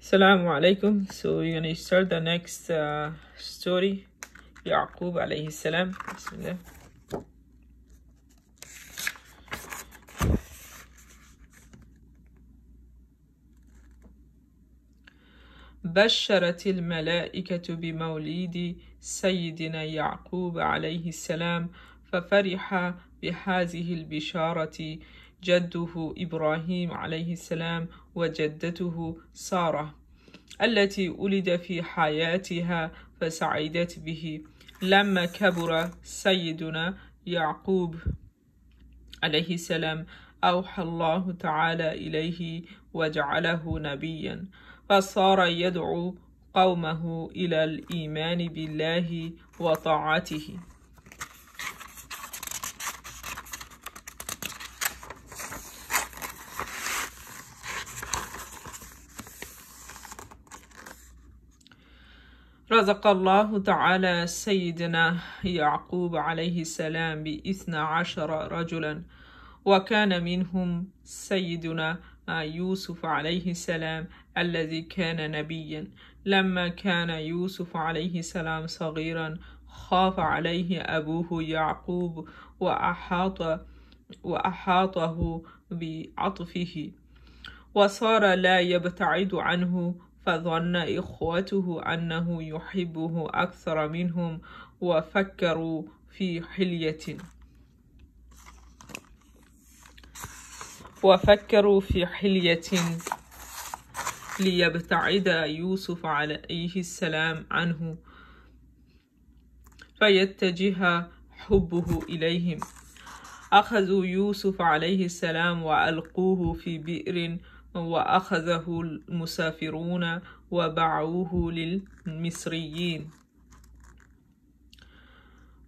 السلام عليكم so we're gonna start the next uh, story يعقوب عليه السلام بسم الله بشرت الملائكة بمولد سيدنا يعقوب عليه السلام ففرح بهذه البشارة جده إبراهيم عليه السلام وجدته سارة التي ولد في حياتها فسعدت به لما كبر سيدنا يعقوب عليه السلام أوحى الله تعالى إليه وجعله نبيا فصار يدعو قومه إلى الإيمان بالله وطاعته رزق الله تعالى سيدنا يعقوب عليه السلام بإثنى عشر رجلا وكان منهم سيدنا يوسف عليه السلام الذي كان نبيا لما كان يوسف عليه السلام صغيرا خاف عليه أبوه يعقوب وأحاط وأحاطه بعطفه وصار لا يبتعد عنه فظن إخوته أنه يحبه أكثر منهم وفكروا في حلية وفكروا في حلية ليبتعد يوسف عليه السلام عنه فيتجه حبه إليهم أخذوا يوسف عليه السلام وألقوه في بئر وأخذه المسافرون وباعوه للمصريين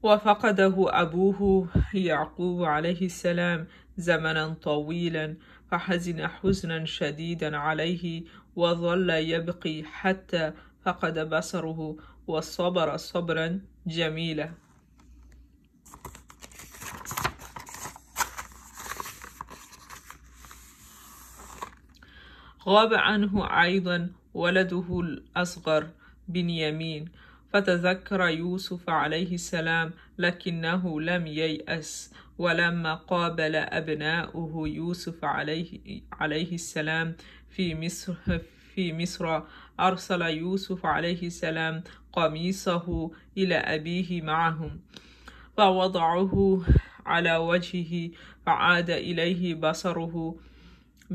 وفقده أبوه يعقوب عليه السلام زمنا طويلا فحزن حزنا شديدا عليه وظل يبقي حتى فقد بصره وصبر صبرا جميلا غاب عنه أيضا ولده الأصغر بنيامين فتذكر يوسف عليه السلام لكنه لم ييأس ولما قابل أبناؤه يوسف عليه, عليه السلام في مصر في مصر أرسل يوسف عليه السلام قميصه إلى أبيه معهم فوضعه على وجهه فعاد إليه بصره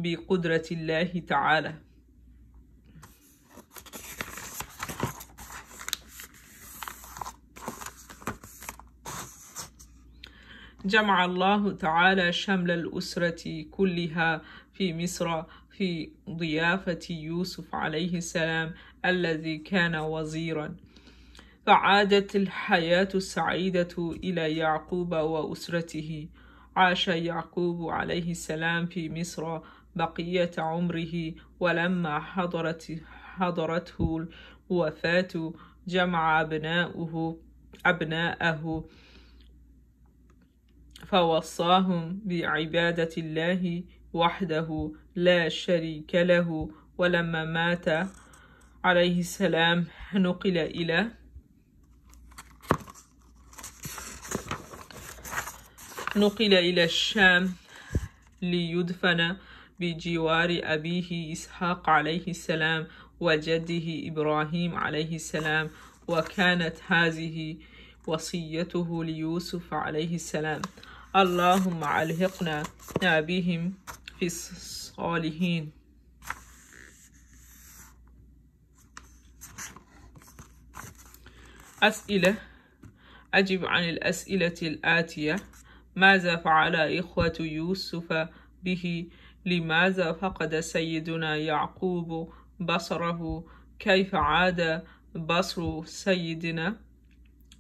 بقدرة الله تعالى جمع الله تعالى شمل الأسرة كلها في مصر في ضيافة يوسف عليه السلام الذي كان وزيرا فعادت الحياة السعيدة إلى يعقوب وأسرته عاش يعقوب عليه السلام في مصر بقية عمره ولما حضرت حضرته الوفاة جمع أبناؤه أبناءه فوصاهم بعبادة الله وحده لا شريك له ولما مات عليه السلام نقل إلى نقل إلى الشام ليدفن بجوار أبيه إسحاق عليه السلام وجده إبراهيم عليه السلام وكانت هذه وصيته ليوسف عليه السلام اللهم ألحقنا بهم في الصالحين أسئلة أجب عن الأسئلة الآتية ماذا فعل إخوة يوسف به لماذا فقد سيدنا يعقوب بصره كيف عاد بصر سيدنا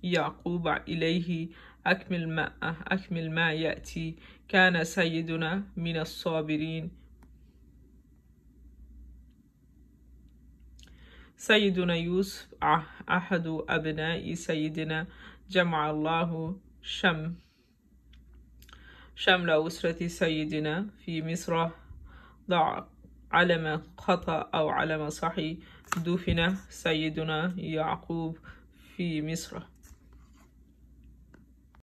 يعقوب إليه أكمل ما, أكمل ما يأتي كان سيدنا من الصابرين سيدنا يوسف أحد أبناء سيدنا جمع الله شم شمل أسرة سيدنا في مصر ضع علم خطأ أو علم صحي دفن سيدنا يعقوب في مصر